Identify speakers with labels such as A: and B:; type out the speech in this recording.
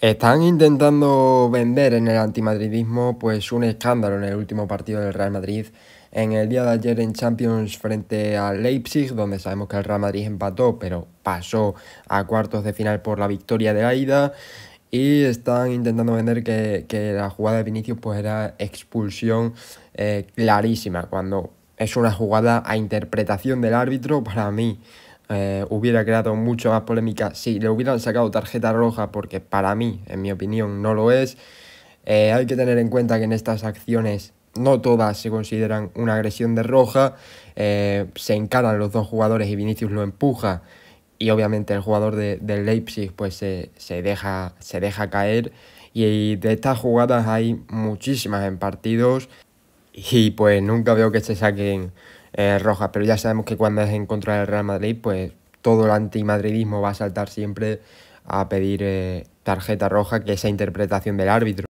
A: Están intentando vender en el antimadridismo pues un escándalo en el último partido del Real Madrid en el día de ayer en Champions frente a Leipzig, donde sabemos que el Real Madrid empató, pero pasó a cuartos de final por la victoria de Aida Y están intentando vender que, la jugada de Vinicius pues era expulsión eh, clarísima, cuando es una jugada a interpretación del árbitro para mí eh, hubiera creado mucho más polémica si le hubieran sacado tarjeta roja, porque para mí, en mi opinión, no lo es. Eh, hay que tener en cuenta que en estas acciones no todas se consideran una agresión de roja. Eh, se encaran los dos jugadores y Vinicius lo empuja. Y obviamente el jugador del Leipzig pues se, deja, se deja caer. Y de estas jugadas hay muchísimas en partidos. Y pues nunca veo que se saquen eh, roja pero ya sabemos que cuando es en contra del Real Madrid, pues todo el antimadridismo va a saltar siempre a pedir eh, tarjeta roja, que esa interpretación del árbitro.